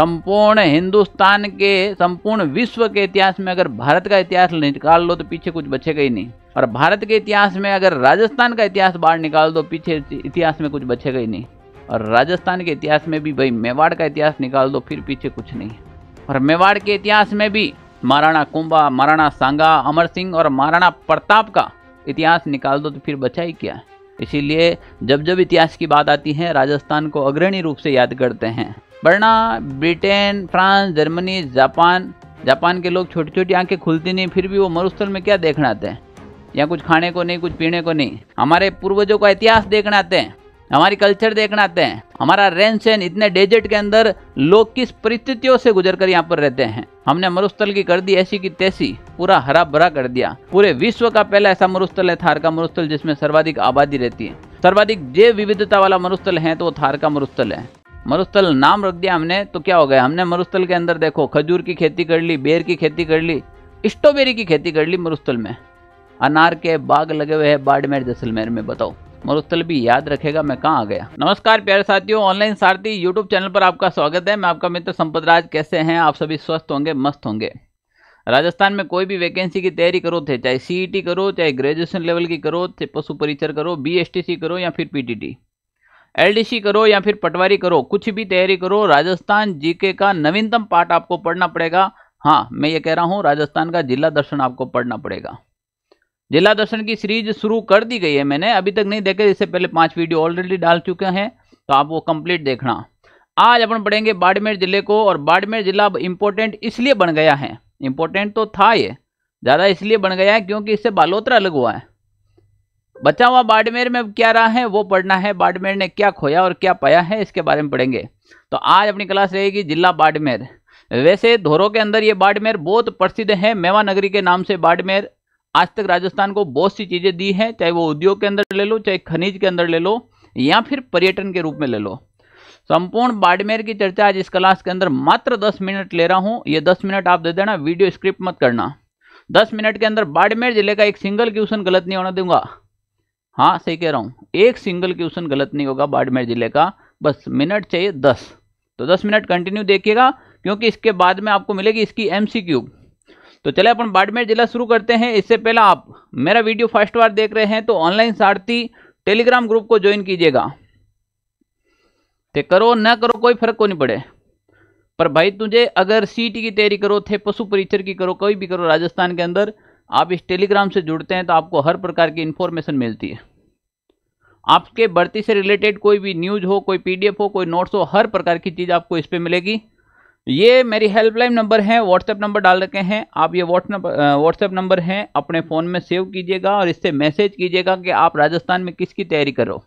संपूर्ण हिंदुस्तान के संपूर्ण विश्व के इतिहास में अगर भारत का इतिहास निकाल लो तो पीछे कुछ बचेगा ही नहीं और भारत के इतिहास में अगर राजस्थान का इतिहास बाहर निकाल दो पीछे इतिहास में कुछ बचेगा ही नहीं और राजस्थान के इतिहास में भी भाई मेवाड़ का इतिहास निकाल दो फिर पीछे कुछ नहीं और मेवाड़ के इतिहास में भी महाराणा कुंभा महाराणा सांगा अमर सिंह और महाराणा प्रताप का इतिहास निकाल दो तो फिर बचा ही क्या इसीलिए जब जब इतिहास की बात आती है राजस्थान को अग्रणी रूप से याद करते हैं वरना Britain France Germany Japan Japan के लोग छोटी छोटी आंखें खुलती नहीं फिर भी वो मरुस्थल में क्या देखना आते हैं या कुछ खाने को नहीं कुछ पीने को नहीं हमारे पूर्वजों का इतिहास देखना आते हैं हमारी कल्चर देखना आते हैं हमारा रहन सहन इतने डेजर्ट के अंदर लोग किस परिस्थितियों से गुजर कर यहाँ पर रहते हैं हमने मरुस्थल की कर दी ऐसी की तैसी पूरा हरा भरा कर दिया पूरे विश्व का पहला ऐसा मरुस्थल है थार का मरुस्थल जिसमें सर्वाधिक आबादी रहती है सर्वाधिक जैव विविधता वाला मरुस्थल है तो वो थार का मरुस्थल है मरुस्थल नाम रख दिया हमने तो क्या हो गया हमने मरुस्थल के अंदर देखो खजूर की खेती कर ली बेर की खेती कर ली स्ट्रॉबेरी की खेती कर ली मरुस्थल में अनार के बाग लगे हुए हैं बाड़मेर जैसलमेर में बताओ मरुस्थल भी याद रखेगा मैं कहाँ आ गया नमस्कार प्यारे साथियों ऑनलाइन सारथी यूट्यूब चैनल पर आपका स्वागत है मैं आपका मित्र संपत राज कैसे हैं आप सभी स्वस्थ होंगे मस्त होंगे राजस्थान में कोई भी वैकेंसी की तैयारी करो थे चाहे सीईटी e करो चाहे ग्रेजुएशन लेवल की करो चाहे पशु परिचर करो बीएसटीसी करो या फिर पीटीटी एलडीसी करो या फिर पटवारी करो कुछ भी तैयारी करो राजस्थान जीके का नवीनतम पाठ आपको पढ़ना पड़ेगा हाँ मैं ये कह रहा हूँ राजस्थान का जिला दर्शन आपको पढ़ना पड़ेगा जिला दर्शन की सीरीज शुरू कर दी गई है मैंने अभी तक नहीं देखे इससे पहले पांच वीडियो ऑलरेडी डाल चुके हैं तो आप वो कंप्लीट देखना आज अपन पढ़ेंगे बाड़मेर जिले को और बाड़मेर जिला अब इम्पोर्टेंट इसलिए बन गया है इम्पोर्टेंट तो था ये ज़्यादा इसलिए बन गया है क्योंकि इससे बालोतरा अलग हुआ है बचा हुआ बाड़मेर में क्या रहा है वो पढ़ना है बाड़मेर ने क्या खोया और क्या पाया है इसके बारे में पढ़ेंगे तो आज अपनी क्लास रहेगी जिला बाड़मेर वैसे धोरों के अंदर ये बाड़मेर बहुत प्रसिद्ध है मेवा नगरी के नाम से बाड़मेर आज तक राजस्थान को बहुत सी चीज़ें दी हैं चाहे वो उद्योग के अंदर ले लो चाहे खनिज के अंदर ले लो या फिर पर्यटन के रूप में ले लो संपूर्ण बाड़मेर की चर्चा आज इस क्लास के अंदर मात्र दस मिनट ले रहा हूँ ये दस मिनट आप दे देना वीडियो स्क्रिप्ट मत करना दस मिनट के अंदर बाड़मेर जिले का एक सिंगल क्वेश्चन गलत नहीं होना दूंगा हाँ सही कह रहा हूँ एक सिंगल क्वेश्चन गलत नहीं होगा बाड़मेर जिले का बस मिनट चाहिए दस तो दस मिनट कंटिन्यू देखिएगा क्योंकि इसके बाद में आपको मिलेगी इसकी एम तो चले अपन बाड़मेर जिला शुरू करते हैं इससे पहला आप मेरा वीडियो फर्स्ट बार देख रहे हैं तो ऑनलाइन सारथी टेलीग्राम ग्रुप को ज्वाइन कीजिएगा ते करो न करो कोई फर्क को नहीं पड़े पर भाई तुझे अगर सीटी की तैयारी करो थे पशु परिचर की करो कोई भी करो राजस्थान के अंदर आप इस टेलीग्राम से जुड़ते हैं तो आपको हर प्रकार की इन्फॉर्मेशन मिलती है आपके भर्ती से रिलेटेड कोई भी न्यूज हो कोई पीडीएफ हो कोई नोट्स हो हर प्रकार की चीज़ आपको इस पर मिलेगी ये मेरी हेल्पलाइन नंबर है व्हाट्सएप नंबर डाल रखे हैं आप ये व्हाट्सएप व्हाट्सएप नंबर हैं अपने फ़ोन में सेव कीजिएगा और इससे मैसेज कीजिएगा कि आप राजस्थान में किसकी तैयारी करो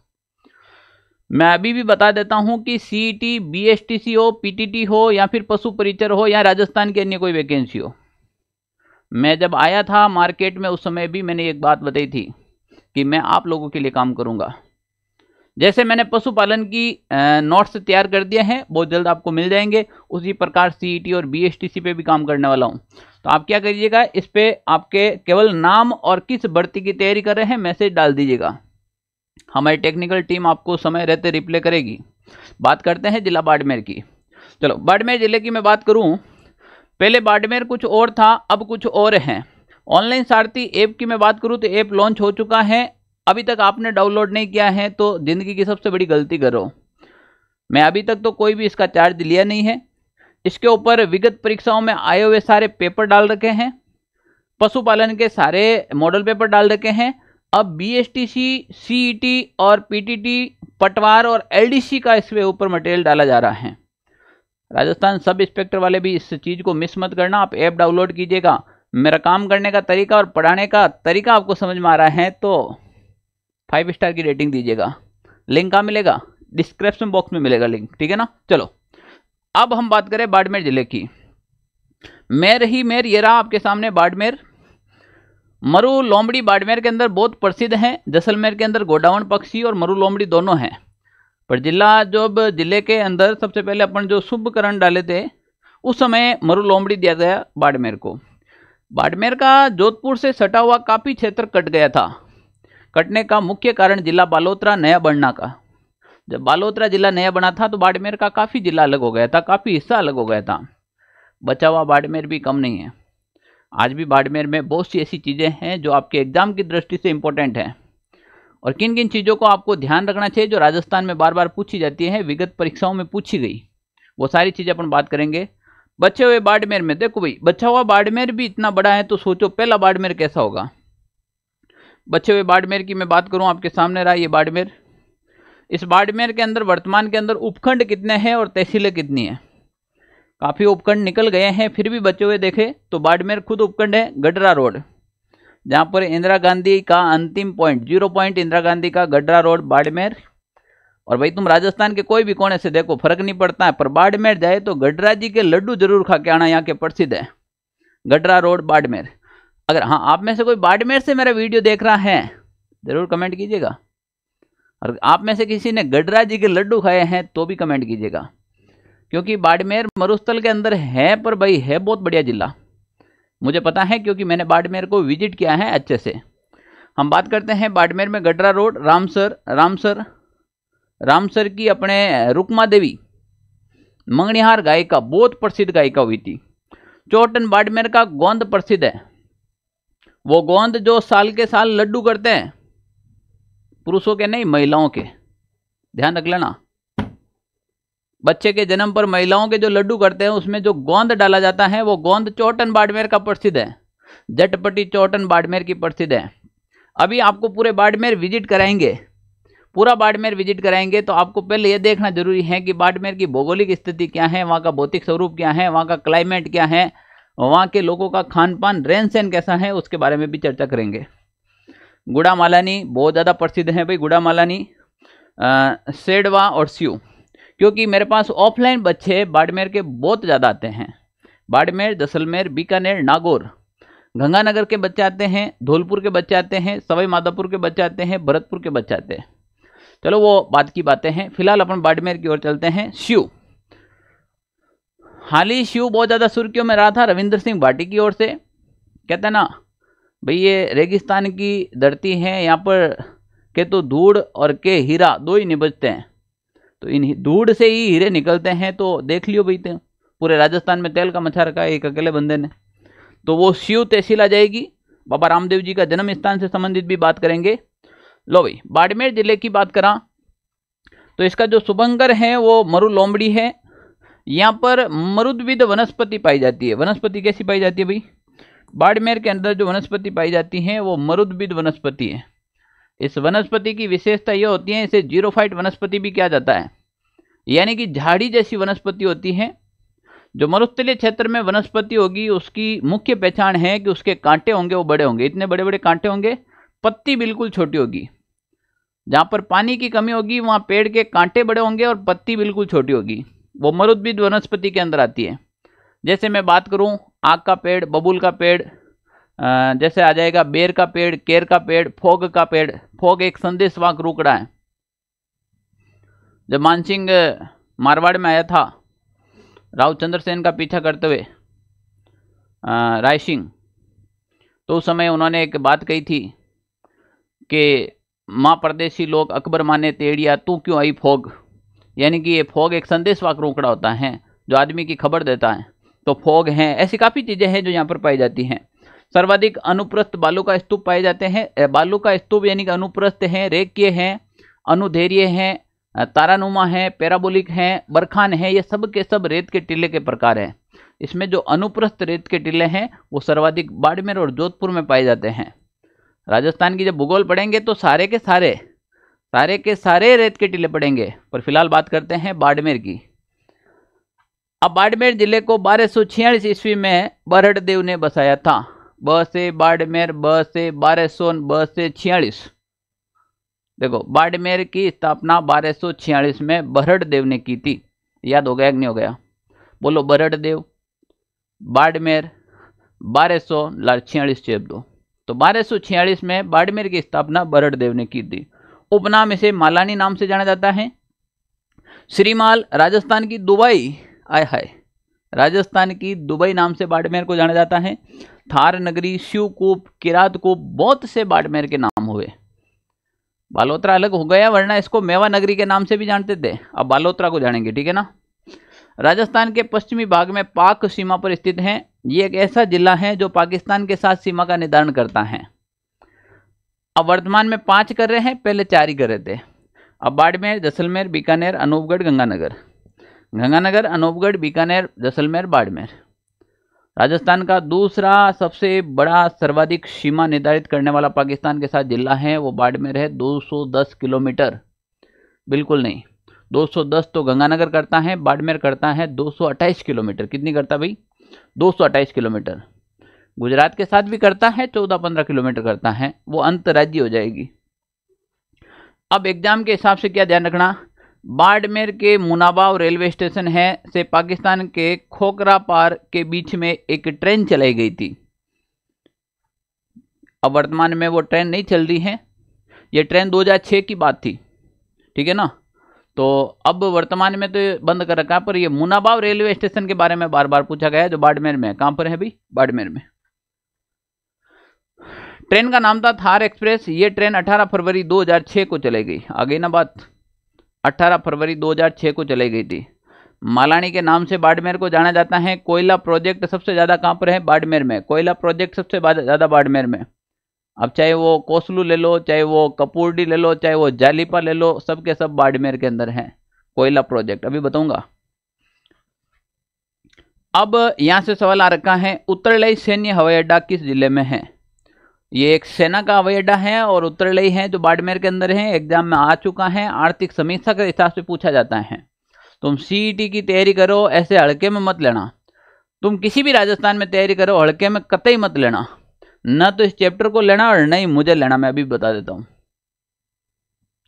मैं अभी भी बता देता हूं कि C T B S T C हो पी टी टी हो या फिर पशु परिचर हो या राजस्थान की अन्य कोई वैकेंसी हो मैं जब आया था मार्केट में उस समय भी मैंने एक बात बताई थी कि मैं आप लोगों के लिए काम करूँगा जैसे मैंने पशुपालन की नोट्स तैयार कर दिए हैं बहुत जल्द आपको मिल जाएंगे उसी प्रकार सी e और बी पे भी काम करने वाला हूँ तो आप क्या करिएगा इस पर आपके केवल नाम और किस भर्ती की तैयारी कर रहे हैं मैसेज डाल दीजिएगा हमारी टेक्निकल टीम आपको समय रहते रिप्ले करेगी बात करते हैं जिला बाड़मेर की चलो बाड़मेर जिले की मैं बात करूँ पहले बाड़मेर कुछ और था अब कुछ और हैं ऑनलाइन सारथी ऐप की मैं बात करूँ तो ऐप लॉन्च हो चुका है अभी तक आपने डाउनलोड नहीं किया है तो ज़िंदगी की सबसे बड़ी गलती करो मैं अभी तक तो कोई भी इसका चार्ज लिया नहीं है इसके ऊपर विगत परीक्षाओं में आए हुए सारे पेपर डाल रखे हैं पशुपालन के सारे मॉडल पेपर डाल रखे हैं अब B S T C C E T और पी टी टी पटवार और एल डी सी का इसके ऊपर मटेरियल डाला जा रहा है राजस्थान सब इंस्पेक्टर वाले भी इस चीज़ को मिस मत करना आप ऐप डाउनलोड कीजिएगा मेरा काम करने का तरीका और पढ़ाने का तरीका आपको समझ में आ रहा है तो फाइव स्टार की रेटिंग दीजिएगा लिंक कहाँ मिलेगा डिस्क्रिप्शन बॉक्स में मिलेगा लिंक ठीक है ना चलो अब हम बात करें बाड़मेर जिले की मेर ही मेर ये रहा आपके सामने बाड़मेर मरु लोमड़ी बाड़मेर के अंदर बहुत प्रसिद्ध हैं जैसलमेर के अंदर गोडावन पक्षी और मरु लोमड़ी दोनों हैं पर जिला अब जिले के अंदर सबसे पहले अपन जो शुभकरण डाले थे उस समय मरु लोमड़ी दिया गया बाड़मेर को बाड़मेर का जोधपुर से सटा हुआ काफ़ी क्षेत्र कट गया था कटने का मुख्य कारण जिला बालोतरा नया बनना का जब बालोतरा जिला नया बना था तो बाड़मेर का काफ़ी जिला अलग हो गया था काफ़ी हिस्सा अलग हो गया था बचा हुआ बाड़मेर भी कम नहीं है आज भी बाड़मेर में बहुत सी ऐसी चीज़ें हैं जो आपके एग्ज़ाम की दृष्टि से इम्पोर्टेंट हैं और किन किन चीज़ों को आपको ध्यान रखना चाहिए जो राजस्थान में बार बार पूछी जाती है विगत परीक्षाओं में पूछी गई वो सारी चीज़ें अपन बात करेंगे बचे हुए बाड़मेर में देखो भाई बचा हुआ बाड़मेर भी इतना बड़ा है तो सोचो पहला बाड़मेर कैसा होगा बचे हुए बाड़मेर की मैं बात करूँ आपके सामने रहा ये बाड़मेर इस बाड़मेर के अंदर वर्तमान के अंदर उपखंड कितने हैं और तहसीलें कितनी हैं काफ़ी उपखंड निकल गए हैं फिर भी बचे हुए देखे तो बाड़मेर खुद उपखंड है गडरा रोड जहाँ पर इंदिरा गांधी का अंतिम point zero point Indira Gandhi का गडरा रोड बाड़मेर और भाई तुम राजस्थान के कोई भी कोने से देखो फर्क नहीं पड़ता है पर बाड़मेर जाए तो गडरा जी के लड्डू जरूर खा के आना यहाँ के प्रसिद्ध है गडरा रोड बाड़मेर अगर हाँ आप में से कोई बाड़मेर से मेरा वीडियो देख रहा है ज़रूर कमेंट कीजिएगा और आप में से किसी ने गडरा जी के लड्डू खाए हैं तो भी कमेंट कीजिएगा क्योंकि बाड़मेर मरुस्थल के अंदर है पर भाई है बहुत बढ़िया ज़िला मुझे पता है क्योंकि मैंने बाड़मेर को विजिट किया है अच्छे से हम बात करते हैं बाड़मेर में गडरा रोड रामसर रामसर रामसर की अपने रुकमा देवी मंगनिहार गायिका बहुत प्रसिद्ध गायिका हुई थी चौटन बाड़मेर का गोंद प्रसिद्ध है वो गोंद जो साल के साल लड्डू करते हैं पुरुषों के नहीं महिलाओं के ध्यान रख लेना बच्चे के जन्म पर महिलाओं के जो लड्डू करते हैं उसमें जो गोंद डाला जाता है वो गोंद चौटन बाड़मेर का प्रसिद्ध है जटपटी चौटन बाड़मेर की प्रसिद्ध है अभी आपको पूरे बाड़मेर विजिट कराएंगे पूरा बाड़मेर विजिट कराएंगे तो आपको पहले यह देखना जरूरी है कि बाड़मेर की भौगोलिक स्थिति क्या है वहाँ का भौतिक स्वरूप क्या है वहाँ का क्लाइमेट क्या है वहाँ के लोगों का खान पान रहन सहन कैसा है उसके बारे में भी चर्चा करेंगे गुड़ा मालानी बहुत ज़्यादा प्रसिद्ध हैं भाई गुड़ा मालानी सेडवा और सीयू क्योंकि मेरे पास ऑफलाइन बच्चे बाड़मेर के बहुत ज़्यादा आते हैं बाड़मेर जैसलमेर बीकानेर नागौर गंगानगर के बच्चे आते हैं धौलपुर के बच्चे आते हैं सवाई माधोपुर के बच्चे आते हैं भरतपुर के बच्चे आते हैं चलो वो बात की बातें हैं फिलहाल अपन बाड़मेर की ओर चलते हैं शिव हाल ही शिव बहुत ज़्यादा सुर्खियों में रहा था रविंद्र सिंह भाटी की ओर से कहते हैं ना भाई ये रेगिस्तान की धरती है यहाँ पर के तो धूड़ और के हीरा दो ही निबजते हैं तो इन धूड़ से ही हीरे निकलते हैं तो देख लियो भाई ते पूरे राजस्थान में तेल का मछा रखा है एक अकेले बंदे ने तो वो शिव तहसील आ जाएगी बाबा रामदेव जी का जन्म स्थान से संबंधित भी बात करेंगे लो भाई बाड़मेर जिले की बात करा तो इसका जो शुभंकर है वो मरु लोमड़ी है यहाँ पर मरुद्विद वनस्पति पाई जाती है वनस्पति कैसी पाई जाती है भाई बाड़मेर के अंदर जो वनस्पति पाई जाती है वो मरुद्विद वनस्पति है इस वनस्पति की विशेषता यह होती है इसे जीरोफाइट वनस्पति भी किया जाता है यानी कि झाड़ी जैसी वनस्पति होती है जो मरुस्थलीय क्षेत्र में वनस्पति होगी उसकी मुख्य पहचान है कि उसके कांटे होंगे वो बड़े होंगे इतने बड़े बड़े कांटे होंगे पत्ती बिल्कुल छोटी होगी जहाँ पर पानी की कमी होगी वहाँ पेड़ के कांटे बड़े होंगे और पत्ती बिल्कुल छोटी होगी वो मरुद्भिद वनस्पति के अंदर आती है जैसे मैं बात करूँ आग का पेड़ बबूल का पेड़ जैसे आ जाएगा बेर का पेड़ केर का पेड़ फोग का पेड़ फोग एक संदेश वाक रूकड़ा है जब मानसिंह मारवाड़ में आया था राव चंद्रसेन सेन का पीछा करते हुए राय सिंह तो उस समय उन्होंने एक बात कही थी कि माँ परदेसी लोग अकबर माने तेड़िया तू क्यों आई फोग यानी कि ये फोग एक संदेशवाक रोकड़ा होता है जो आदमी की खबर देता है तो फोग हैं ऐसी काफ़ी चीज़ें हैं जो यहाँ पर पाई जाती हैं सर्वाधिक अनुप्रस्थ बालू का स्तूप पाए जाते हैं बालू का स्तूप यानी कि अनुप्रस्थ हैं रेक्य हैं अनुधैर्य हैं तारानुमा है पैराबोलिक हैं बरखान हैं ये सब के सब रेत के टिले के प्रकार हैं इसमें जो अनुप्रस्थ रेत के टिले हैं वो सर्वाधिक बाड़मेर और जोधपुर में पाए जाते हैं राजस्थान की जब भूगोल पढ़ेंगे तो सारे के सारे सारे के सारे रेत के टीले पड़ेंगे पर फिलहाल बात करते हैं बाड़मेर की अब बाड़मेर जिले को बारह सौ छियालीस ईस्वी में बरहड देव ने बसाया था ब से बाड़मेर ब से बारह सौ ब से छियालीस देखो बाड़मेर की स्थापना बारह सौ छियालीस में बरहट देव ने की थी याद हो गया कि नहीं हो गया बोलो बरहट देव बाड़मेर बारह सौ छियालीस चेप दो तो बारह सौ छियालीस में बाड़मेर की स्थापना बरहट देव ने की थी उपनाम इसे मालानी नाम से जाना जाता है श्रीमाल राजस्थान की दुबई आय हाय राजस्थान की दुबई नाम से बाड़मेर को जाना जाता है थार नगरी शिवकूप किरातकूप बहुत से बाड़मेर के नाम हुए बालोत्रा अलग हो गया वरना इसको मेवा नगरी के नाम से भी जानते थे अब बालोत्रा को जानेंगे ठीक है ना राजस्थान के पश्चिमी भाग में पाक सीमा पर स्थित है ये एक ऐसा जिला है जो पाकिस्तान के साथ सीमा का निर्धारण करता है अब वर्तमान में पाँच कर रहे हैं पहले चार ही कर रहे थे अब बाड़मेर जैसलमेर बीकानेर अनूपगढ़ गंगानगर गंगानगर अनूपगढ़ बीकानेर जैसलमेर बाड़मेर राजस्थान का दूसरा सबसे बड़ा सर्वाधिक सीमा निर्धारित करने वाला पाकिस्तान के साथ जिला है वो बाड़मेर है 210 किलोमीटर बिल्कुल नहीं 210 तो गंगानगर करता है बाड़मेर करता है 228 किलोमीटर कितनी करता भाई 228 किलोमीटर गुजरात के साथ भी करता है चौदह पंद्रह किलोमीटर करता है वो राज्य हो जाएगी अब एग्जाम के हिसाब से क्या ध्यान रखना बाड़मेर के मुनाबाव रेलवे स्टेशन है से पाकिस्तान के खोकरा पार के बीच में एक ट्रेन चलाई गई थी अब वर्तमान में वो ट्रेन नहीं चल रही है ये ट्रेन 2006 की बात थी ठीक है ना तो अब वर्तमान में तो बंद कर रखा पर ये मुनाबाव रेलवे स्टेशन के बारे में बार बार पूछा गया है जो बाड़मेर में कहाँ पर है भाई बाड़मेर में ट्रेन का नाम था थार एक्सप्रेस ये ट्रेन 18 फरवरी 2006 को चले गई आगे ना बात 18 फरवरी 2006 को चले गई थी मालानी के नाम से बाड़मेर को जाना जाता है कोयला प्रोजेक्ट सबसे ज़्यादा कहाँ पर है बाड़मेर में कोयला प्रोजेक्ट सबसे ज़्यादा बाड़मेर में अब चाहे वो कोसलू ले लो चाहे वो कपूरडी ले लो चाहे वो जालीपा ले लो सब के सब बाड़मेर के अंदर हैं कोयला प्रोजेक्ट अभी बताऊंगा अब यहाँ से सवाल आ रखा है उत्तरलाई सैन्य हवाई अड्डा किस जिले में है ये एक सेना का हवाई अड्डा है और उत्तरलई है जो बाड़मेर के अंदर है एग्जाम में आ चुका है आर्थिक समीक्षा के हिसाब से पूछा जाता है तुम सीई e की तैयारी करो ऐसे हड़के में मत लेना तुम किसी भी राजस्थान में तैयारी करो हड़के में कतई मत लेना न तो इस चैप्टर को लेना और न ही मुझे लेना मैं अभी बता देता हूँ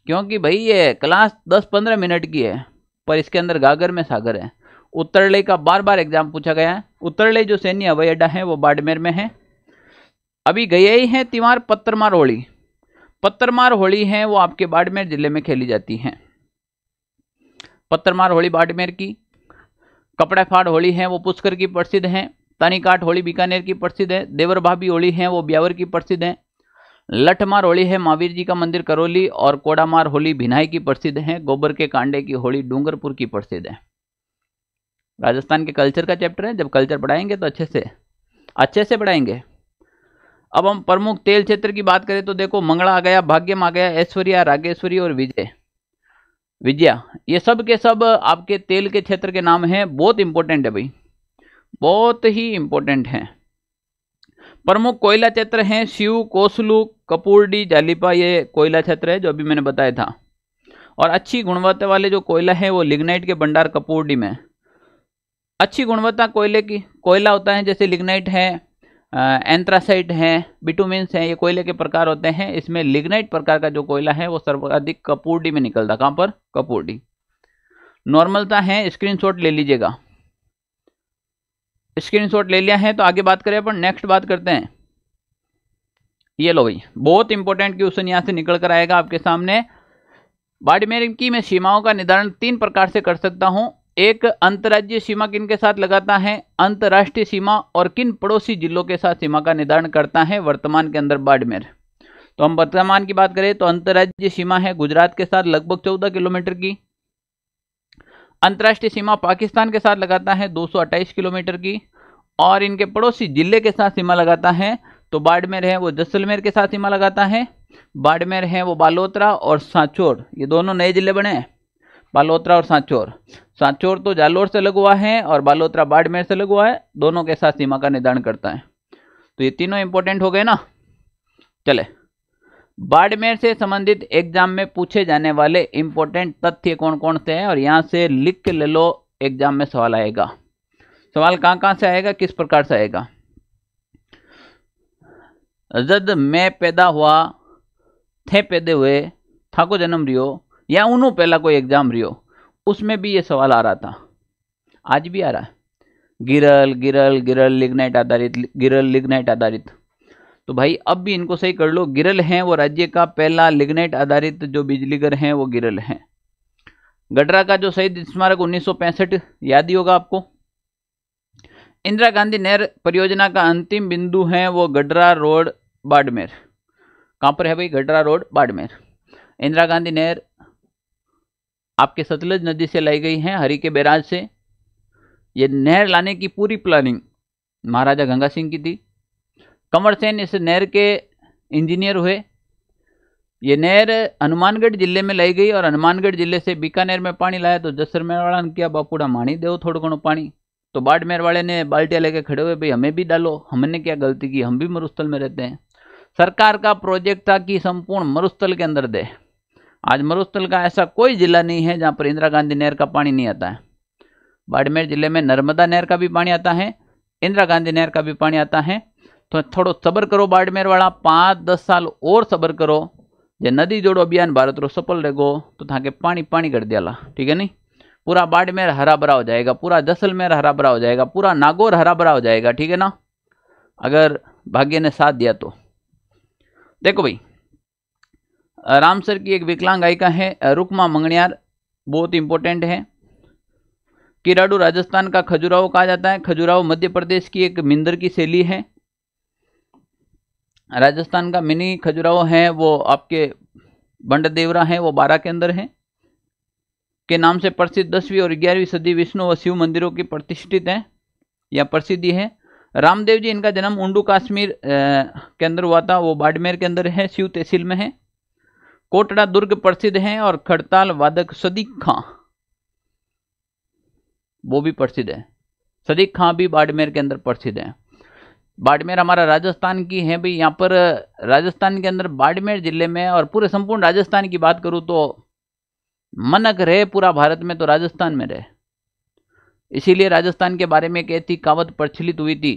क्योंकि भाई ये क्लास दस पंद्रह मिनट की है पर इसके अंदर गागर में सागर है उत्तरले का बार बार एग्जाम पूछा गया है उत्तरले जो सैन्य हवाई अड्डा है वो बाड़मेर में है अभी गए ही हैं तिवार पत्थरमार होली पत्थरमार होली हैं वो आपके बाड़मेर जिले में खेली जाती हैं पत्थरमार होली बाड़मेर की कपड़ा फाड़ होली हैं वो पुष्कर की प्रसिद्ध हैं तानीकाट होली बीकानेर की प्रसिद्ध है देवर भाभी होली हैं वो ब्यावर की प्रसिद्ध हैं लठमार होली है महावीर जी का मंदिर करौली और कोड़ामार होली भिनाई की प्रसिद्ध है गोबर के कांडे की होली डूंगरपुर की प्रसिद्ध है राजस्थान के कल्चर का चैप्टर है जब कल्चर पढ़ाएंगे तो अच्छे से अच्छे से पढ़ाएंगे अब हम प्रमुख तेल क्षेत्र की बात करें तो देखो मंगला आ गया भाग्यम आ गया ऐश्वर्या रागेश्वरी और विजय विजया ये सब के सब आपके तेल के क्षेत्र के नाम हैं बहुत इंपॉर्टेंट है भाई बहुत ही इंपॉर्टेंट हैं प्रमुख कोयला क्षेत्र हैं शिव कोसलू कपूरडी जालीपा ये कोयला क्षेत्र है जो अभी मैंने बताया था और अच्छी गुणवत्ता वाले जो कोयला है वो लिग्नाइट के भंडार कपूरडी में अच्छी गुणवत्ता कोयले की कोयला होता है जैसे लिग्नाइट है एंथ्रासाइट है बिटुमिन्स है ये कोयले के प्रकार होते हैं इसमें लिग्नाइट प्रकार का जो कोयला है वो सर्वाधिक कपूरडी में निकलता कहाँ पर कपूरडी नॉर्मलता है स्क्रीनशॉट ले लीजिएगा स्क्रीनशॉट ले लिया है तो आगे बात करें अपन नेक्स्ट बात करते हैं ये लो भाई बहुत इंपॉर्टेंट क्वेश्चन यहाँ से निकल कर आएगा आपके सामने बाड़मेर की मैं सीमाओं का निर्धारण तीन प्रकार से कर सकता हूँ एक अंतर्राज्यीय सीमा किन के साथ लगाता है अंतर्राष्ट्रीय सीमा और किन पड़ोसी जिलों के साथ सीमा का निर्धारण करता है वर्तमान के अंदर बाड़मेर तो हम वर्तमान की बात करें तो अंतर्राज्यीय सीमा है गुजरात के साथ लगभग चौदह किलोमीटर की अंतर्राष्ट्रीय सीमा पाकिस्तान के साथ लगाता है दो किलोमीटर की और इनके पड़ोसी जिले के साथ सीमा लगाता है तो बाड़मेर है वो जैसलमेर के साथ सीमा लगाता है बाड़मेर है वो बालोतरा और सांचोर ये दोनों नए जिले बने हैं बालोत्रा और सांचौर सांचौर तो जालोर से लग हुआ है और बालोत्रा बाड़मेर से लग हुआ है दोनों के साथ सीमा का निर्धारण करता है तो ये तीनों इंपॉर्टेंट हो गए ना चले बाड़मेर से संबंधित एग्जाम में पूछे जाने वाले इंपॉर्टेंट तथ्य कौन कौन से हैं और यहाँ से लिख के ले लो एग्जाम में सवाल आएगा सवाल कहाँ कहाँ से आएगा किस प्रकार से आएगा जद मैं पैदा हुआ थे पैदे हुए था को जन्म रियो या उन्हों पहला कोई एग्ज़ाम रियो उसमें भी ये सवाल आ रहा था आज भी आ रहा है गिरल गिरल गिरल लिग्नाइट आधारित गिरल लिग्नाइट आधारित तो भाई अब भी इनको सही कर लो गिरल हैं वो राज्य का पहला लिग्नाइट आधारित जो घर हैं वो गिरल हैं गडरा का जो शहीद स्मारक उन्नीस याद ही होगा आपको इंदिरा गांधी नहर परियोजना का अंतिम बिंदु है वो गडरा रोड बाड़मेर कहाँ पर है भाई गडरा रोड बाड़मेर इंदिरा गांधी नहर आपके सतलज नदी से लाई गई हैं हरी के बैराज से ये नहर लाने की पूरी प्लानिंग महाराजा गंगा सिंह की थी कंवर सेन इस नहर के इंजीनियर हुए ये नहर हनुमानगढ़ जिले में लाई गई और हनुमानगढ़ जिले से बीकानेर में पानी लाया तो जसर वाला ने किया बापूड़ा माणी देव थोड़ा घणो पानी तो बाड़मेर वाले ने बाल्टियाँ लेके खड़े हुए भाई हमें भी डालो हमने क्या गलती की हम भी मरुस्थल में रहते हैं सरकार का प्रोजेक्ट था कि संपूर्ण मरुस्थल के अंदर दे आज मरुस्थल का ऐसा कोई जिला नहीं है जहाँ पर इंदिरा गांधी नहर का पानी नहीं आता है बाड़मेर जिले में नर्मदा नहर का भी पानी आता है इंदिरा गांधी नहर का भी पानी आता है तो थोड़ो सबर करो बाड़मेर वाला पाँच दस साल और सबर करो जो नदी जोड़ो अभियान भारत रो सफल रहेगो तो के पानी पानी कर दिया ठीक है नहीं पूरा बाड़मेर हरा भरा हो जाएगा पूरा जैसलमेर हरा भरा हो जाएगा पूरा नागौर हरा भरा हो जाएगा ठीक है ना अगर भाग्य ने साथ दिया तो देखो भाई राम सर की एक विकलांग गायिका है रुकमा मंगणियार बहुत इंपॉर्टेंट है किराडू राजस्थान का खजुराहो कहा जाता है खजुराहो मध्य प्रदेश की एक मिंदर की शैली है राजस्थान का मिनी खजुराहो है वो आपके बंड देवरा है वो बारह के अंदर है के नाम से प्रसिद्ध दसवीं और ग्यारहवीं सदी विष्णु व शिव मंदिरों की प्रतिष्ठित है या प्रसिद्धि है रामदेव जी इनका जन्म उंडू काश्मीर के अंदर हुआ था वो बाड़मेर के अंदर है शिव तहसील में है कोटड़ा दुर्ग प्रसिद्ध हैं और खड़ताल वादक सदीक खां वो भी प्रसिद्ध है सदीक खां भी बाड़मेर के अंदर प्रसिद्ध है बाड़मेर हमारा राजस्थान की है भाई यहाँ पर राजस्थान के अंदर बाड़मेर जिले में और पूरे संपूर्ण राजस्थान की बात करूँ तो मनक रहे पूरा भारत में तो राजस्थान में रहे इसीलिए राजस्थान के बारे में एक ऐसी प्रचलित हुई थी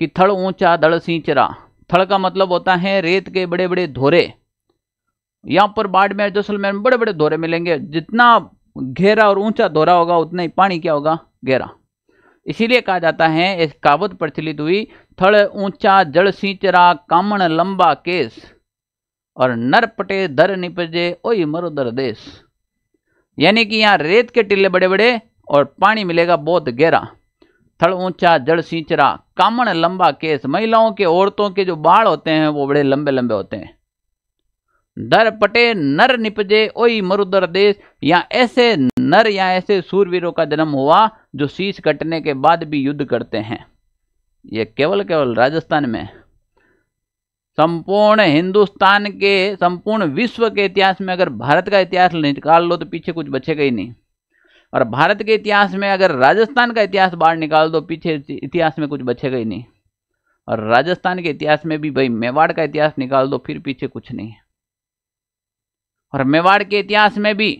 कि थड़ ऊंचा दड़ सींचरा थड़ का मतलब होता है रेत के बड़े बड़े धोरे यहाँ पर बाड़मेर जैसलमेर में तो बड़े बड़े दौरे मिलेंगे जितना घेरा और ऊंचा दौरा होगा उतना ही पानी क्या होगा गहरा इसीलिए कहा जाता है इस कावत प्रचलित हुई थड़ ऊंचा जड़ सींचरा कामण लंबा केस और नर पटे दर निपजे ओई मरुदर देश यानी कि यहाँ रेत के टिल्ले बड़े बड़े और पानी मिलेगा बहुत गहरा थड़ ऊंचा जड़ सींचरा कामण लंबा केस महिलाओं के औरतों के जो बाढ़ होते हैं वो बड़े लंबे लंबे होते हैं दर पटे नर निपजे ओई मरुदर देश या ऐसे नर या ऐसे सूरवीरों का जन्म हुआ जो शीश कटने के बाद भी युद्ध करते हैं ये केवल केवल राजस्थान में संपूर्ण हिंदुस्तान के संपूर्ण विश्व के इतिहास में अगर भारत का इतिहास निकाल लो तो पीछे कुछ बचेगा ही नहीं और भारत के इतिहास में अगर राजस्थान का इतिहास बाहर निकाल दो पीछे इतिहास में कुछ बचेगा ही नहीं और राजस्थान के इतिहास में भी भाई मेवाड़ का इतिहास निकाल दो फिर पीछे कुछ नहीं है और मेवाड़ के इतिहास में भी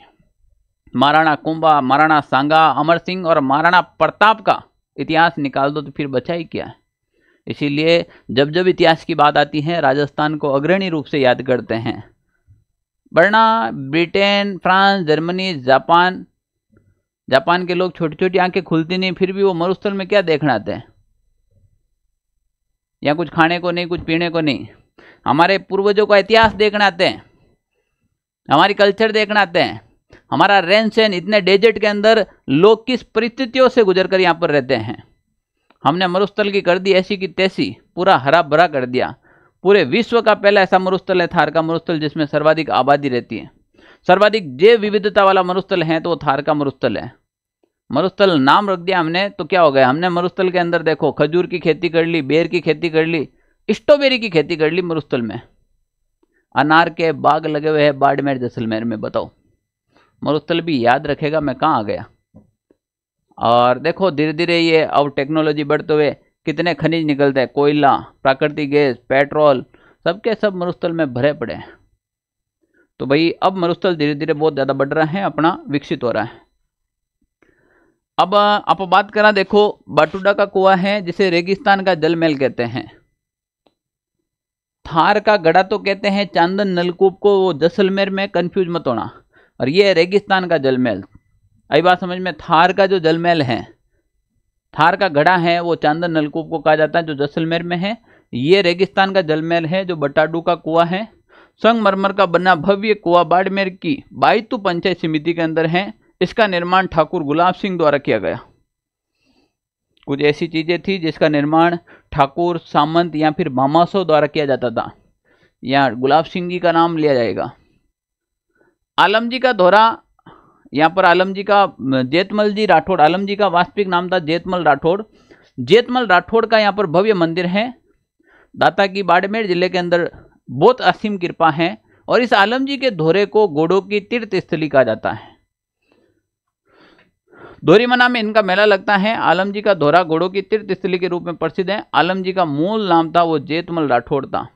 महाराणा कुंभा महाराणा सांगा अमर सिंह और महाराणा प्रताप का इतिहास निकाल दो तो फिर बचा ही क्या है इसीलिए जब जब इतिहास की बात आती है राजस्थान को अग्रणी रूप से याद करते हैं वरना Britain France Germany Japan Japan के लोग छोटी छोटी आंखें खुलती नहीं फिर भी वो मरुस्थल में क्या देखना आते हैं या कुछ खाने को नहीं कुछ पीने को नहीं हमारे पूर्वजों का इतिहास देखना आते हैं हमारी कल्चर देखना आते हैं हमारा रहन सहन इतने डेजर्ट के अंदर लोग किस परिस्थितियों से गुजर कर यहाँ पर रहते हैं हमने मरुस्थल की कर दी ऐसी की तैसी पूरा हरा भरा कर दिया पूरे विश्व का पहला ऐसा मरुस्थल है थार का मरुस्थल जिसमें सर्वाधिक आबादी रहती है सर्वाधिक जैव विविधता वाला मरुस्थल है तो वो थार का मरुस्थल है मरुस्थल नाम रख दिया हमने तो क्या हो गया हमने मरुस्थल के अंदर देखो खजूर की खेती कर ली बेर की खेती कर ली स्ट्रॉबेरी की खेती कर ली मरुस्थल में अनार के बाग लगे हुए हैं बाड़मेर जैसलमेर में बताओ मरुस्थल भी याद रखेगा मैं कहाँ आ गया और देखो धीरे धीरे ये अब टेक्नोलॉजी बढ़ते हुए कितने खनिज निकलते हैं कोयला प्राकृतिक गैस पेट्रोल सबके सब, सब मरुस्थल में भरे पड़े हैं तो भाई अब मरुस्थल धीरे धीरे बहुत ज़्यादा बढ़ रहा है अपना विकसित हो रहा है अब आप बात करा देखो बाटूडा का कुआ है जिसे रेगिस्तान का जलमेल कहते हैं थार का गढ़ा तो कहते हैं चांदन नलकूप को जैसलमेर में कंफ्यूज मत होना और ये है रेगिस्तान का जलमहल आई बात समझ में थार का जो जलमहल है थार का गढ़ा है वो चांदन नलकूप को कहा जाता है जो जैसलमेर में है ये रेगिस्तान का जलमहल है जो बटाडू का कुआ है संगमरमर का बना भव्य कुआ बाड़मेर की बाईतू पंचायत समिति के अंदर है इसका निर्माण ठाकुर गुलाब सिंह द्वारा किया गया कुछ ऐसी चीज़ें थी जिसका निर्माण ठाकुर सामंत या फिर मामासो द्वारा किया जाता था या गुलाब सिंह जी का नाम लिया जाएगा आलम जी का दौरा यहाँ पर आलम जी का जेतमल जी राठौड़ आलम जी का वास्तविक नाम था जेतमल राठौड़ जेतमल राठौड़ का यहाँ पर भव्य मंदिर है दाता की बाड़मेर जिले के अंदर बहुत असीम कृपा है और इस आलम जी के धोरे को गोड़ों की तीर्थ स्थली कहा जाता है मना में इनका मेला लगता है आलम जी का दोहरा घोड़ों की तीर्थ स्थली के रूप में प्रसिद्ध है आलम जी का मूल नाम था वो जेतमल राठौड़ था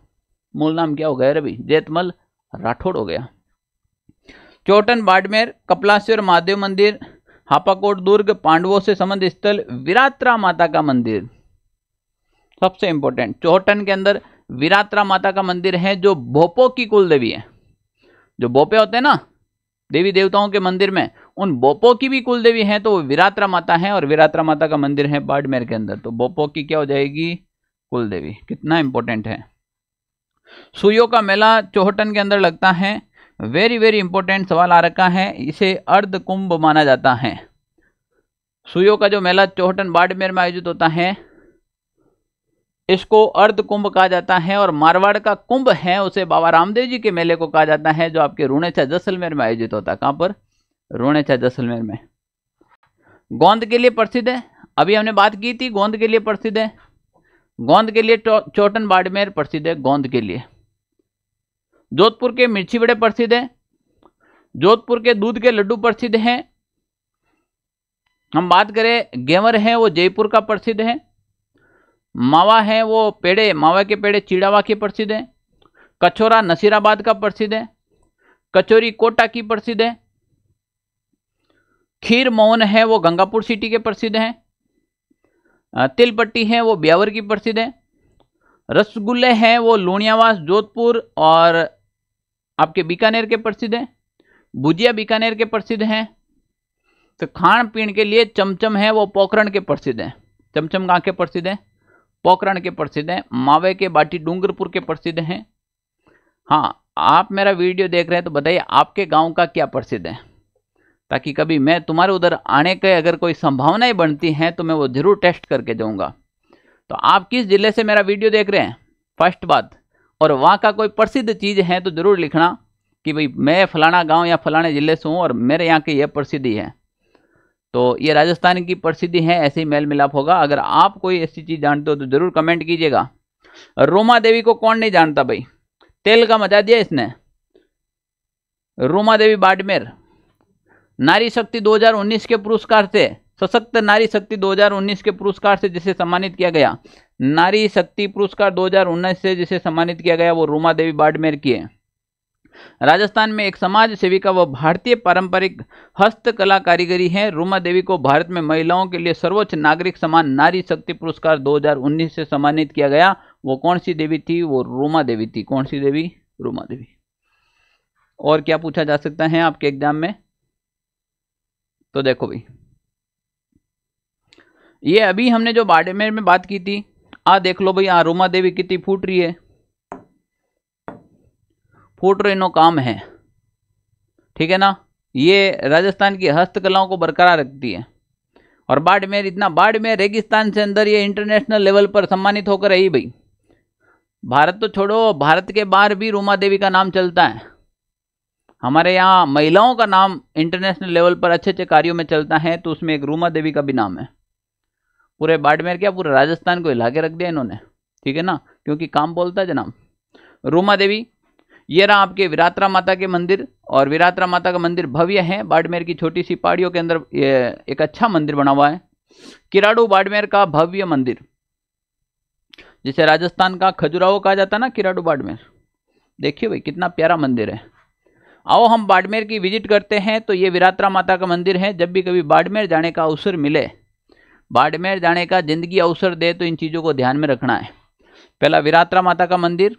मूल नाम क्या हो गया रवि जेतमल राठौड़ हो गया चोटन बाडमेर कपलाश्वर महादेव मंदिर हापाकोट दुर्ग पांडवों से संबंध स्थल विरात्रा माता का मंदिर सबसे इंपॉर्टेंट चोटन के अंदर विरात्रा माता का मंदिर है जो भोपो की कुल देवी है जो भोपे होते हैं ना देवी देवताओं के मंदिर में उन बोपो की भी कुल देवी हैं तो वो विरात्रा माता हैं और विरात्रा माता का मंदिर है बाड़मेर के अंदर तो बोपो की क्या हो जाएगी कुल देवी कितना इंपॉर्टेंट है सुयो का मेला चौहटन के अंदर लगता है वेरी वेरी इंपॉर्टेंट सवाल आ रखा है इसे अर्ध कुंभ माना जाता है सुयो का जो मेला चौहटन बाड़मेर में आयोजित होता है इसको अर्ध कुंभ कहा जाता है और मारवाड़ का कुंभ है उसे बाबा रामदेव जी के मेले को कहा जाता है जो आपके रूणेचा जैसलमेर में आयोजित होता है कहाँ पर रूणेचा जैसलमेर में गोंद के लिए प्रसिद्ध है अभी हमने बात की थी गोंद के लिए प्रसिद्ध है गोंद के लिए चौटन बाड़मेर प्रसिद्ध है गोंद के लिए जोधपुर के मिर्ची बड़े प्रसिद्ध है जोधपुर के दूध के लड्डू प्रसिद्ध हैं हम बात करें गेवर हैं वो जयपुर का प्रसिद्ध है मावा है वो पेड़े मावा के पेड़े चिड़ावा के प्रसिद्ध है कचौरा नसीराबाद का प्रसिद्ध है कचौरी कोटा की प्रसिद्ध है खीर मोहन है वो गंगापुर सिटी के प्रसिद्ध हैं तिलपट्टी है वो ब्यावर की प्रसिद्ध है रसगुल्ले हैं वो लुणियावास जोधपुर और आपके बीकानेर के प्रसिद्ध हैं भुजिया बीकानेर के प्रसिद्ध हैं तो खान पीन के लिए चमचम है वो पोखरण के प्रसिद्ध हैं चमचम कहाँ के प्रसिद्ध हैं पोखरण के प्रसिद्ध हैं मावे के बाटी डूंगरपुर के प्रसिद्ध हैं हाँ आप मेरा वीडियो देख रहे हैं तो बताइए आपके गांव का क्या प्रसिद्ध है ताकि कभी मैं तुम्हारे उधर आने के अगर कोई संभावनाएं बनती हैं तो मैं वो ज़रूर टेस्ट करके जाऊँगा तो आप किस ज़िले से मेरा वीडियो देख रहे हैं फर्स्ट बात और वहाँ का कोई प्रसिद्ध चीज़ है तो ज़रूर लिखना कि भाई मैं फलाना गाँव या फलाने ज़िले से हूँ और मेरे यहाँ की यह प्रसिद्धि है तो ये राजस्थान की प्रसिद्धि है ऐसे ही मेल मिलाप होगा अगर आप कोई ऐसी चीज़ जानते हो तो ज़रूर कमेंट कीजिएगा रोमा देवी को कौन नहीं जानता भाई तेल का मचा दिया इसने रोमा देवी बाडमेर नारी शक्ति 2019 के पुरस्कार से सशक्त नारी शक्ति 2019 के पुरस्कार से जिसे सम्मानित किया गया नारी शक्ति पुरस्कार 2019 से जिसे सम्मानित किया गया वो रोमा देवी बाडमेर की है राजस्थान में एक समाज सेविका व भारतीय पारंपरिक हस्तकला कारीगरी हैं रूमा देवी को भारत में महिलाओं के लिए सर्वोच्च नागरिक सम्मान नारी शक्ति पुरस्कार 2019 से सम्मानित किया गया वो कौन सी देवी थी वो रूमा देवी थी कौन सी देवी रूमा देवी और क्या पूछा जा सकता है आपके एग्जाम में तो देखो भाई ये अभी हमने जो बाड़मेर में बात की थी आ देख लो भाई आ रूमा देवी कितनी फूट रही है काम है ठीक है ना ये राजस्थान की हस्तकलाओं को बरकरार रखती है और बाड़मेर इतना बाड़मेर रेगिस्तान से अंदर ये इंटरनेशनल लेवल पर सम्मानित होकर रही भाई भारत तो छोड़ो भारत के बाहर भी रूमा देवी का नाम चलता है हमारे यहाँ महिलाओं का नाम इंटरनेशनल लेवल पर अच्छे अच्छे कार्यों में चलता है तो उसमें एक रूमा देवी का भी नाम है पूरे बाड़मेर क्या पूरे राजस्थान को हिला के रख दिया इन्होंने ठीक है ना क्योंकि काम बोलता है जनाब रूमा देवी ये रहा आपके विरात्रा माता के मंदिर और विरात्रा माता का मंदिर भव्य है बाड़मेर की छोटी सी पहाड़ियों के अंदर एक अच्छा मंदिर बना हुआ है किराड़ू बाड़मेर का भव्य मंदिर जिसे राजस्थान का खजुराहो कहा जाता है ना किराडू बाड़मेर देखिए भाई कितना प्यारा मंदिर है आओ हम बाड़मेर की विजिट करते हैं तो ये विरात्रा माता का मंदिर है जब भी कभी बाड़मेर जाने का अवसर मिले बाड़मेर जाने का जिंदगी अवसर दे तो इन चीज़ों को ध्यान में रखना है पहला विरात्रा माता का मंदिर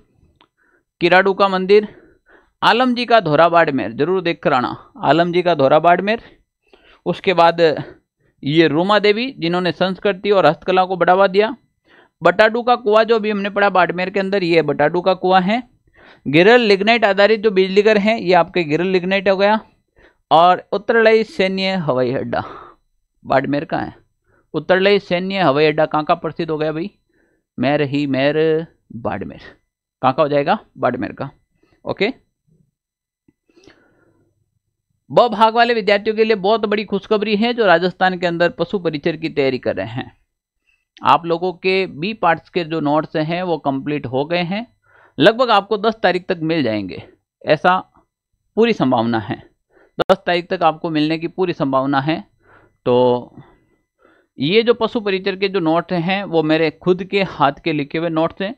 किराडू का मंदिर आलम जी का धोरा बाड़मेर जरूर देख कर आना आलम जी का धोरा बाड़मेर उसके बाद ये रूमा देवी जिन्होंने संस्कृति और हस्तकला को बढ़ावा दिया बटाडू का कुआ जो अभी हमने पढ़ा बाड़मेर के अंदर ये बटाडू का कुआ है गिरल लिग्नाइट आधारित जो घर हैं ये आपके गिरल लिग्नाइट हो गया और उत्तरलई सैन्य हवाई अड्डा बाड़मेर का है उत्तरलई सैन्य हवाई अड्डा कहाँ का प्रसिद्ध हो गया भाई मैर ही मैर बाड़मेर कहाँ का हो जाएगा बाड़मेर का ओके ब भाग वाले विद्यार्थियों के लिए बहुत बड़ी खुशखबरी है जो राजस्थान के अंदर पशु परिचर की तैयारी कर रहे हैं आप लोगों के बी पार्ट्स के जो नोट्स हैं वो कंप्लीट हो गए हैं लगभग आपको 10 तारीख तक मिल जाएंगे ऐसा पूरी संभावना है 10 तारीख तक आपको मिलने की पूरी संभावना है तो ये जो पशु परिचर के जो नोट्स हैं वो मेरे खुद के हाथ के लिखे हुए नोट्स हैं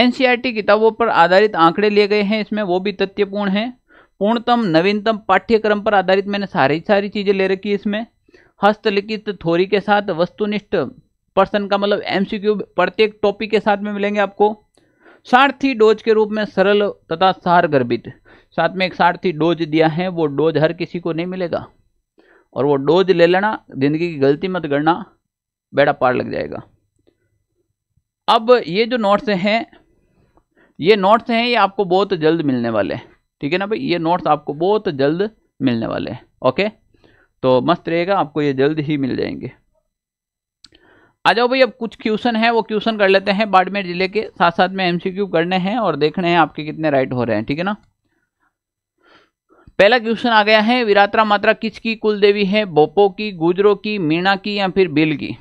एनसीईआरटी किताबों पर आधारित आंकड़े लिए गए हैं इसमें वो भी तथ्यपूर्ण हैं पूर्णतम नवीनतम पाठ्यक्रम पर आधारित मैंने सारी सारी चीज़ें ले रखी है इसमें हस्तलिखित थोरी के साथ वस्तुनिष्ठ पर्सन का मतलब एमसीक्यू प्रत्येक टॉपिक के साथ में मिलेंगे आपको सारथी डोज के रूप में सरल तथा सार गर्भित साथ में एक सारथी डोज दिया है वो डोज हर किसी को नहीं मिलेगा और वो डोज ले लेना जिंदगी की गलती मत करना बेड़ा पार लग जाएगा अब ये जो नोट्स हैं ये नोट्स हैं ये आपको बहुत जल्द मिलने वाले हैं ठीक है ना भाई ये नोट्स आपको बहुत जल्द मिलने वाले हैं ओके तो मस्त रहेगा आपको ये जल्द ही मिल जाएंगे आ जाओ भाई अब कुछ क्वेश्चन है वो क्वेश्चन कर लेते हैं बाड़मेर जिले के साथ साथ में एमसीक्यू करने हैं और देखने हैं आपके कितने राइट हो रहे हैं ठीक है ना पहला क्वेश्चन आ गया है विरात्रा मात्रा किसकी कुल देवी है बोपो की गुजरों की मीणा की या फिर बिल की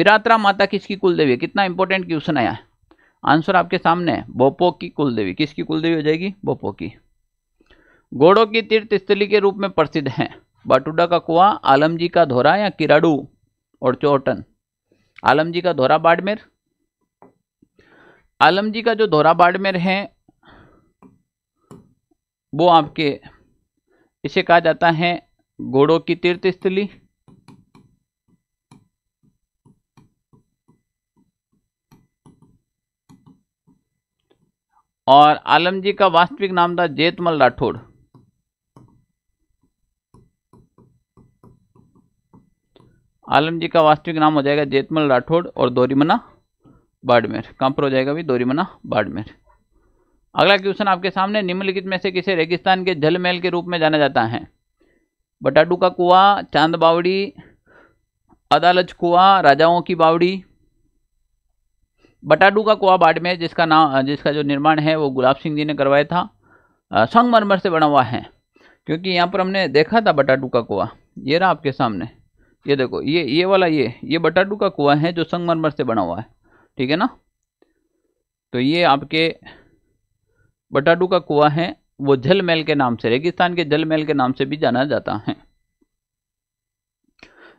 विरात्रा माता किसकी कुल देवी है कितना इंपॉर्टेंट क्वेश्चन आया है आंसर आपके सामने है बोपो की कुलदेवी किसकी कुलदेवी हो जाएगी बोपो की घोड़ों की तीर्थ स्थली के रूप में प्रसिद्ध है बाटुडा का कुआ आलम जी का धोरा या किराडू और चौटन आलम जी का धोरा बाड़मेर आलम जी का जो धोरा बाड़मेर है वो आपके इसे कहा जाता है घोड़ों की तीर्थ स्थली और आलम जी का वास्तविक नाम था जेतमल राठौड़ आलम जी का वास्तविक नाम हो जाएगा जेतमल राठौड़ और दोरीमना बाड़मेर कहां पर हो जाएगा भी दोरीमना बाड़मेर अगला क्वेश्चन आपके सामने निम्नलिखित में से किसे रेगिस्तान के जलमहल के रूप में जाना जाता है बटाडू का कुआ चांद बावड़ी अदालज कुआ राजाओं की बावड़ी बटाडू का कुआ बाड़ में जिसका नाम जिसका जो निर्माण है वो गुलाब सिंह जी ने करवाया था संगमरमर से बना हुआ है क्योंकि यहाँ पर हमने देखा था बटाडू का कुआ ये रहा आपके सामने ये देखो ये ये वाला ये ये बटाडू का कुआ है जो संगमरमर से बना हुआ है ठीक है ना तो ये आपके बटाडू का कुआ है वो जल महल के नाम से रेगिस्तान के जल महल के नाम से भी जाना जाता है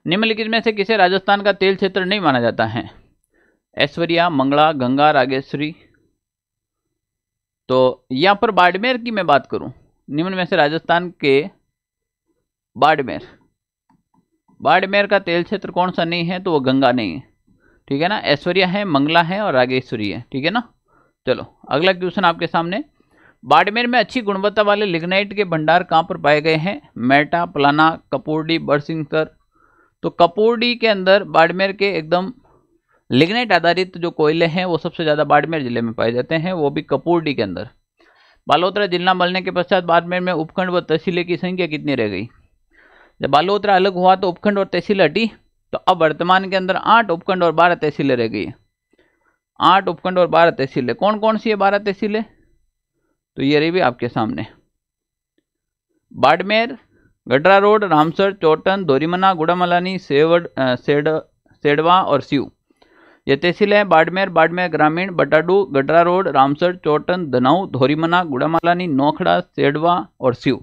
निम्नलिखित में से किसे राजस्थान का तेल क्षेत्र नहीं माना जाता है ऐश्वर्या मंगला गंगा रागेश्वरी तो यहाँ पर बाड़मेर की मैं बात करूँ निम्न में से राजस्थान के बाड़मेर बाड़मेर का तेल क्षेत्र कौन सा नहीं है तो वो गंगा नहीं है ठीक है ना ऐश्वर्या है मंगला है और रागेश्वरी है ठीक है ना चलो अगला क्वेश्चन आपके सामने बाड़मेर में अच्छी गुणवत्ता वाले लिग्नाइट के भंडार कहाँ पर पाए गए हैं मेटा पलाना कपूरडी बरसिंगसर तो कपूरडी के अंदर बाड़मेर के एकदम लिग्नेट आधारित जो कोयले हैं वो सबसे ज़्यादा बाड़मेर जिले में पाए जाते हैं वो भी कपूरडी के अंदर बालोतरा जिला मलने के पश्चात बाड़मेर में उपखंड व तहसीलें की संख्या कितनी रह गई जब बालोतरा अलग हुआ तो उपखंड और तहसील हटी तो अब वर्तमान के अंदर आठ उपखंड और बारह तहसीलें रह गई आठ उपखंड और बारह तहसीलें कौन कौन सी है बारह तहसीलें तो ये रही भी आपके सामने बाड़मेर गडरा रोड रामसर चोटन दोरीमना गुड़ामलानी सेवड सेड सेडवा और सीऊ ये तहसीलें हैं बाड़मेर बाड़मेर ग्रामीण बटाडू गडरा रोड रामसर चौटन धनाऊ धोरीमना गुड़ामालानी नोखड़ा सेडवा और सीव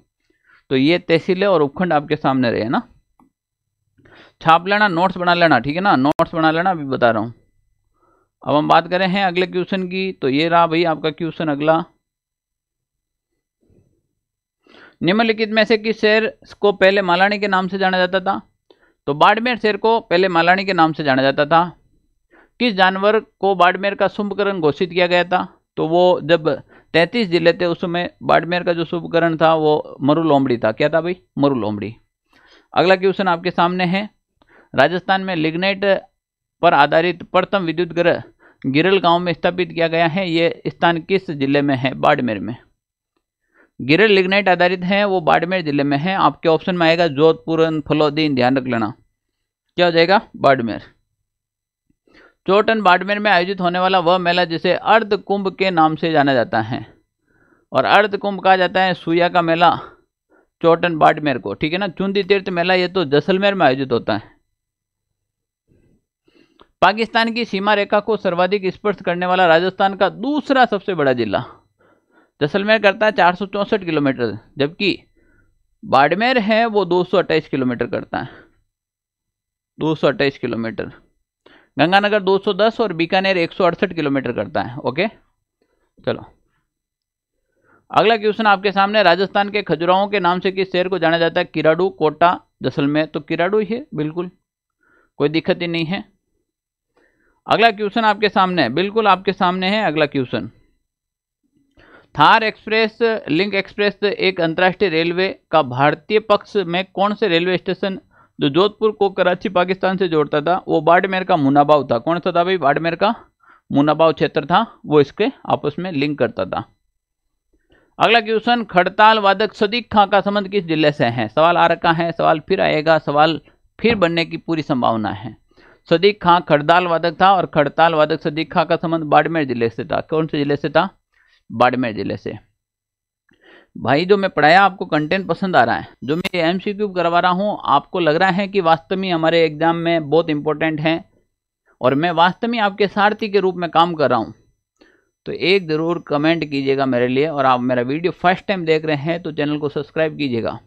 तो ये तहसीलें और उपखंड आपके सामने रहे ना छाप लेना नोट्स बना लेना ठीक है ना नोट्स बना लेना अभी बता रहा हूँ अब हम बात करें हैं अगले क्वेश्चन की तो ये रहा भाई आपका क्वेश्चन अगला निम्नलिखित में से किस शहर को पहले मालानी के नाम से जाना जाता था तो बाड़मेर शहर को पहले मालानी के नाम से जाना जाता था किस जानवर को बाड़मेर का शुभकरण घोषित किया गया था तो वो जब तैंतीस जिले थे उसमें बाड़मेर का जो शुभकरण था वो मरु लोमड़ी था क्या था भाई मरु लोमड़ी अगला क्वेश्चन आपके सामने है राजस्थान में लिग्नेट पर आधारित प्रथम विद्युत ग्रह गिरल गांव में स्थापित किया गया है ये स्थान किस जिले में है बाड़मेर में गिरल लिग्नेट आधारित है वो बाड़मेर जिले में है आपके ऑप्शन में आएगा जोधपुर फलोदीन ध्यान रख लेना क्या हो जाएगा बाड़मेर चोटन बाडमेर में आयोजित होने वाला वह मेला जिसे अर्ध कुंभ के नाम से जाना जाता है और अर्ध कुंभ कहा जाता है सुया का मेला चोटन बाडमेर को ठीक है ना चुंदी तीर्थ मेला ये तो जैसलमेर में आयोजित होता है पाकिस्तान की सीमा रेखा को सर्वाधिक स्पर्श करने वाला राजस्थान का दूसरा सबसे बड़ा जिला जैसलमेर करता है चार किलोमीटर जबकि बाड़मेर है वो दो किलोमीटर करता है दो किलोमीटर गंगानगर 210 और बीकानेर एक किलोमीटर करता है ओके चलो अगला क्वेश्चन आपके सामने राजस्थान के खजुराहो के नाम से किस शहर को जाना जाता है किराडू कोटा जैसलमेर तो किराडू ही है बिल्कुल कोई दिक्कत ही नहीं है अगला क्वेश्चन आपके सामने है बिल्कुल आपके सामने है अगला question Thar express link express एक अंतर्राष्ट्रीय रेलवे का भारतीय पक्ष में कौन से रेलवे स्टेशन जो जोधपुर को कराची पाकिस्तान से जोड़ता था वो बाड़मेर का मुनाबाव था कौन सा था भाई बाड़मेर का मुनाबाव क्षेत्र था वो इसके आपस में लिंक करता था अगला क्वेश्चन खड़ताल वादक सदीक खां का संबंध किस जिले से है सवाल आ रखा है सवाल फिर आएगा सवाल फिर बनने की पूरी संभावना है सदीक खां खड़ताल वादक था और खड़ताल वादक सदीक खां का संबंध बाड़मेर जिले से था कौन से जिले से था बाड़मेर जिले से भाई जो मैं पढ़ाया आपको कंटेंट पसंद आ रहा है जो मैं एम सी क्यूब करवा रहा हूँ आपको लग रहा है कि वास्तव में हमारे एग्ज़ाम में बहुत इंपॉर्टेंट है और मैं वास्तव में आपके सारथी के रूप में काम कर रहा हूँ तो एक ज़रूर कमेंट कीजिएगा मेरे लिए और आप मेरा वीडियो फर्स्ट टाइम देख रहे हैं तो चैनल को सब्सक्राइब कीजिएगा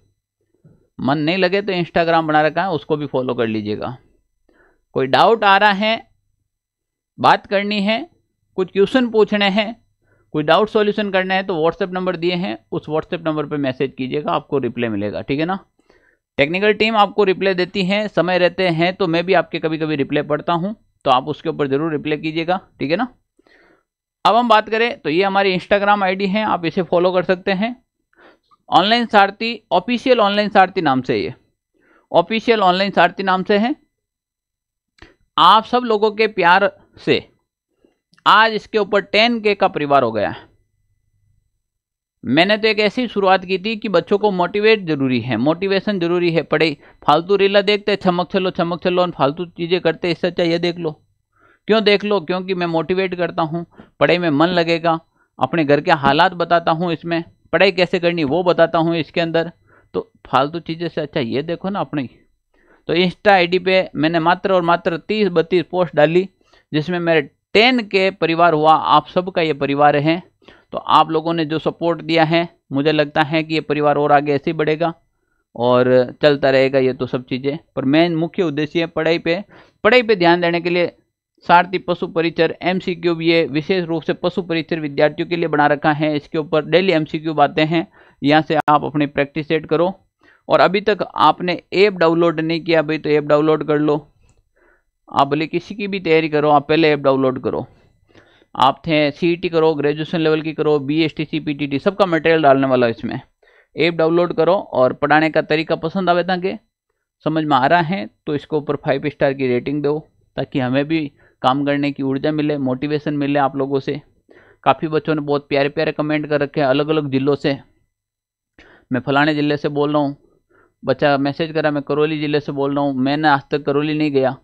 मन नहीं लगे तो इंस्टाग्राम बना रखा है उसको भी फॉलो कर लीजिएगा कोई डाउट आ रहा है बात करनी है कुछ क्वेश्चन पूछने हैं कोई डाउट सॉल्यूशन करना है तो व्हाट्सएप नंबर दिए हैं उस व्हाट्सएप नंबर पर मैसेज कीजिएगा आपको रिप्लाई मिलेगा ठीक है ना टेक्निकल टीम आपको रिप्लाई देती है समय रहते हैं तो मैं भी आपके कभी कभी रिप्लाई पढ़ता हूँ तो आप उसके ऊपर ज़रूर रिप्लाई कीजिएगा ठीक है ना अब हम बात करें तो ये हमारी इंस्टाग्राम आईडी है आप इसे फॉलो कर सकते हैं ऑनलाइन सारथी ऑफिशियल ऑनलाइन सारथी नाम से ये ऑफिशियल ऑनलाइन सारथी नाम से है आप सब लोगों के प्यार से आज इसके ऊपर टेन के का परिवार हो गया है मैंने तो एक ऐसी शुरुआत की थी कि बच्चों को मोटिवेट जरूरी है मोटिवेशन जरूरी है पढ़े फालतू रीला देखते चमक चलो चमक चलो और फालतू चीज़ें करते इससे अच्छा ये देख लो क्यों देख लो क्योंकि मैं मोटिवेट करता हूँ पढ़ाई में मन लगेगा अपने घर के हालात बताता हूँ इसमें पढ़ाई कैसे करनी वो बताता हूँ इसके अंदर तो फालतू चीज़ें से अच्छा ये देखो ना अपनी तो इंस्टा डी पे मैंने मात्र और मात्र तीस बत्तीस पोस्ट डाली जिसमें मेरे टेन के परिवार हुआ आप सबका ये परिवार है तो आप लोगों ने जो सपोर्ट दिया है मुझे लगता है कि ये परिवार और आगे ऐसे ही बढ़ेगा और चलता रहेगा ये तो सब चीज़ें पर मेन मुख्य उद्देश्य है पढ़ाई पे पढ़ाई पे ध्यान देने के लिए सारथी पशु परिचर एम सी क्यूब ये विशेष रूप से पशु परिचर विद्यार्थियों के लिए बना रखा है इसके ऊपर डेली एम सी क्यूब आते हैं यहाँ से आप अपनी प्रैक्टिस सेट करो और अभी तक आपने ऐप डाउनलोड नहीं किया भाई तो ऐप डाउनलोड कर लो आप भले किसी की भी तैयारी करो आप पहले ऐप डाउनलोड करो आप थे सी e करो ग्रेजुएशन लेवल की करो B S T C P T T सबका मटेरियल डालने वाला है इसमें ऐप डाउनलोड करो और पढ़ाने का तरीका पसंद आवे ताकि समझ में आ रहा है तो इसको ऊपर फाइव स्टार की रेटिंग दो ताकि हमें भी काम करने की ऊर्जा मिले मोटिवेशन मिले आप लोगों से काफ़ी बच्चों ने बहुत प्यारे प्यारे कमेंट कर रखे हैं अलग अलग ज़िलों से मैं फलाने ज़िले से बोल रहा हूँ बच्चा मैसेज करा मैं करौली ज़िले से बोल रहा हूँ मैंने आज तक करौली नहीं गया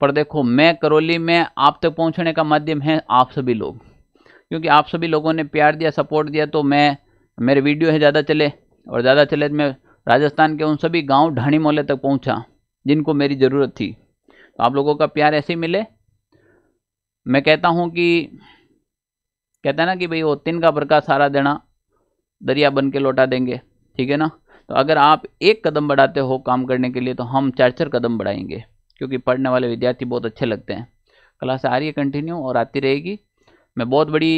पर देखो मैं करौली में आप तक पहुंचने का माध्यम है आप सभी लोग क्योंकि आप सभी लोगों ने प्यार दिया सपोर्ट दिया तो मैं मेरे वीडियो है ज़्यादा चले और ज़्यादा चले तो मैं राजस्थान के उन सभी गांव ढाणी मोहल्ले तक पहुंचा जिनको मेरी ज़रूरत थी तो आप लोगों का प्यार ऐसे ही मिले मैं कहता हूँ कि कहते हैं ना कि भाई वो तीन का प्रकाश सारा देना दरिया बन के लौटा देंगे ठीक है ना तो अगर आप एक कदम बढ़ाते हो काम करने के लिए तो हम चार चार कदम बढ़ाएंगे क्योंकि पढ़ने वाले विद्यार्थी बहुत अच्छे लगते हैं क्लास आ रही है कंटिन्यू और आती रहेगी मैं बहुत बड़ी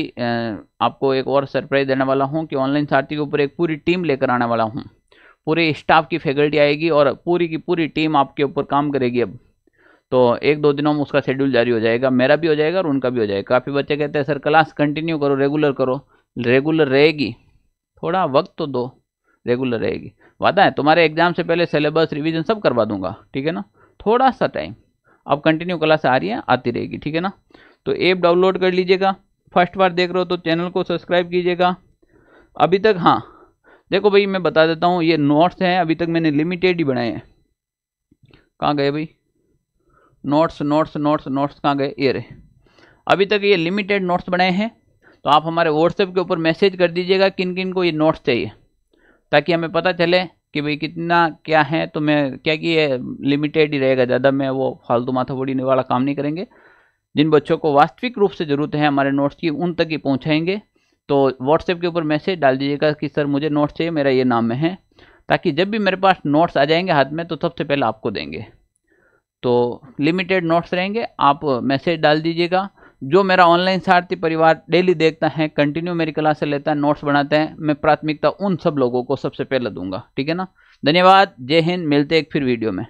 आपको एक और सरप्राइज़ देने वाला हूँ कि ऑनलाइन साथी के ऊपर एक पूरी टीम लेकर आने वाला हूँ पूरे स्टाफ की फैकल्टी आएगी और पूरी की पूरी टीम आपके ऊपर काम करेगी अब तो एक दो दिनों में उसका शेड्यूल जारी हो जाएगा मेरा भी हो जाएगा और उनका भी हो जाएगा काफ़ी बच्चे कहते हैं सर क्लास कंटिन्यू करो रेगुलर करो रेगुलर रहेगी थोड़ा वक्त तो दो रेगुलर रहेगी वादा है तुम्हारे एग्ज़ाम से पहले सिलेबस रिवीजन सब करवा दूंगा ठीक है ना थोड़ा सा टाइम अब कंटिन्यू क्लास आ रही है आती रहेगी ठीक है ना तो ऐप डाउनलोड कर लीजिएगा फर्स्ट बार देख रहे हो तो चैनल को सब्सक्राइब कीजिएगा अभी तक हाँ देखो भाई मैं बता देता हूँ ये नोट्स हैं अभी तक मैंने लिमिटेड ही बनाए हैं कहाँ गए भाई नोट्स नोट्स नोट्स नोट्स कहाँ गए ये रहे अभी तक ये लिमिटेड नोट्स बनाए हैं तो आप हमारे व्हाट्सएप के ऊपर मैसेज कर दीजिएगा किन किन को ये नोट्स चाहिए ताकि हमें पता चले कि भाई कितना क्या है तो मैं क्या कि ये लिमिटेड ही रहेगा ज़्यादा मैं वो फालतू बोड़ी वाला काम नहीं करेंगे जिन बच्चों को वास्तविक रूप से ज़रूरत है हमारे नोट्स की उन तक ही पहुँचाएंगे तो व्हाट्सएप के ऊपर मैसेज डाल दीजिएगा कि सर मुझे नोट्स चाहिए मेरा ये नाम है ताकि जब भी मेरे पास नोट्स आ जाएंगे हाथ में तो सबसे पहले आपको देंगे तो लिमिटेड नोट्स रहेंगे आप मैसेज डाल दीजिएगा जो मेरा ऑनलाइन सारथी परिवार डेली देखता है कंटिन्यू मेरी क्लासे लेता है नोट्स बनाते हैं मैं प्राथमिकता उन सब लोगों को सबसे पहले दूंगा ठीक है ना धन्यवाद जय हिंद मिलते एक फिर वीडियो में